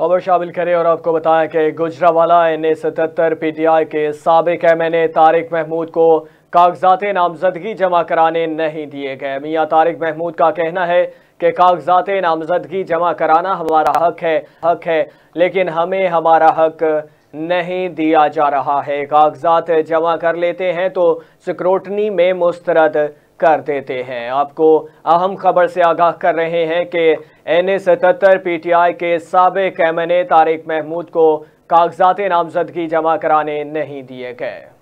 खबर शामिल करें और आपको बताएं कि गुजरावाला एन ए सतहत्तर पी टी आई के सबक M N A Tariq Mahmood को कागजात नामजदगी जमा कराने नहीं दिए गए मियाँ तारिक महमूद का कहना है कि कागजात नामजदगी जमा कराना हमारा हक है हक है लेकिन हमें हमारा हक नहीं दिया जा रहा है कागजात जमा कर लेते हैं तो सिक्रोटनी में मुस्तरद कर देते हैं आपको अहम खबर से आगाह कर रहे हैं कि एन ए सतहत्तर पी टी आई के सबक M N A Tariq Mahmood को कागजात नामजदगी जमा कराने नहीं दिए गए